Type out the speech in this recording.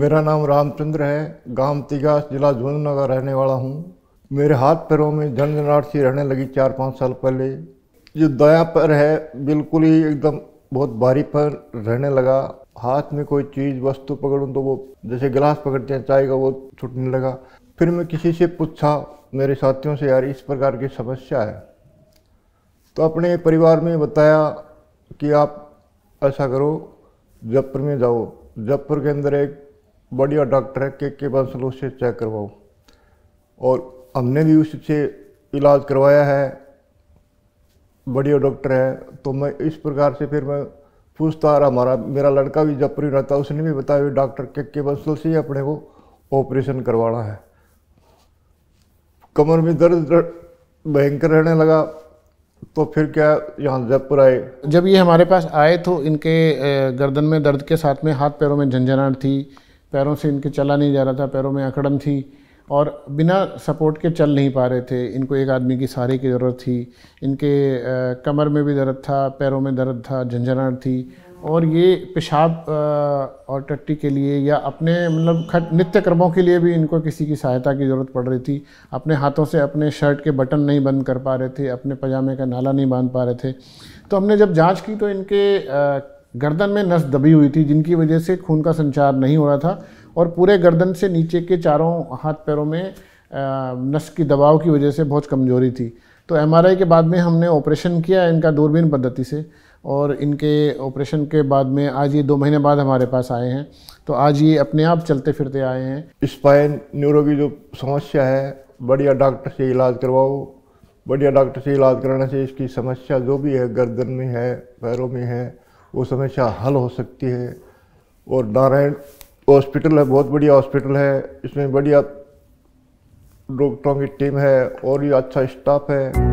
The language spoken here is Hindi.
मेरा नाम रामचंद्र है गांव तिगा जिला झुंझुना रहने वाला हूँ मेरे हाथ पैरों में झंझनाट सी रहने लगी चार पाँच साल पहले जो दया पर है बिल्कुल ही एकदम बहुत भारी पर रहने लगा हाथ में कोई चीज़ वस्तु पकड़ूँ तो वो जैसे गिलास पकड़ते हैं चाय का वो छूटने लगा फिर मैं किसी से पूछा मेरे साथियों से यार इस प्रकार की समस्या है तो अपने परिवार में बताया कि आप ऐसा करो जयपुर में जाओ जयपुर के अंदर एक बढ़िया डॉक्टर है के के बंसल से चेक करवाओ और हमने भी उससे इलाज करवाया है बढ़िया डॉक्टर है तो मैं इस प्रकार से फिर मैं पूछता रहा हमारा मेरा लड़का भी जब रहा रहता उसने भी बताया डॉक्टर के के बंसल से ही अपने को ऑपरेशन करवाना है कमर में दर्द भयंकर रहने लगा तो फिर क्या यहाँ जयपुर आए जब ये हमारे पास आए तो इनके गर्दन में दर्द के साथ में हाथ पैरों में झंझनाट थी पैरों से इनके चला नहीं जा रहा था पैरों में अकड़न थी और बिना सपोर्ट के चल नहीं पा रहे थे इनको एक आदमी की सहारे की ज़रूरत थी इनके कमर में भी दर्द था पैरों में दर्द था झंझनाहट थी और ये पेशाब और टट्टी के लिए या अपने मतलब खट नित्य कर्मों के लिए भी इनको किसी की सहायता की ज़रूरत पड़ रही थी अपने हाथों से अपने शर्ट के बटन नहीं बंद कर पा रहे थे अपने पजामे का नाला नहीं बांध पा रहे थे तो हमने जब जांच की तो इनके गर्दन में नस दबी हुई थी जिनकी वजह से खून का संचार नहीं हो रहा था और पूरे गर्दन से नीचे के चारों हाथ पैरों में नस की दबाव की वजह से बहुत कमज़ोरी थी तो एम के बाद में हमने ऑपरेशन किया इनका दूरबीन पद्धति से और इनके ऑपरेशन के बाद में आज ये दो महीने बाद हमारे पास आए हैं तो आज ये अपने आप चलते फिरते आए हैं स्पाइन न्यूरो की जो समस्या है बढ़िया डॉक्टर से इलाज करवाओ बढ़िया डॉक्टर से इलाज कराने से इसकी समस्या जो भी है गर्दन में है पैरों में है वो समस्या हल हो सकती है और नारायण हॉस्पिटल है बहुत बढ़िया हॉस्पिटल है इसमें बढ़िया डॉक्टरों की टीम है और भी अच्छा स्टाफ है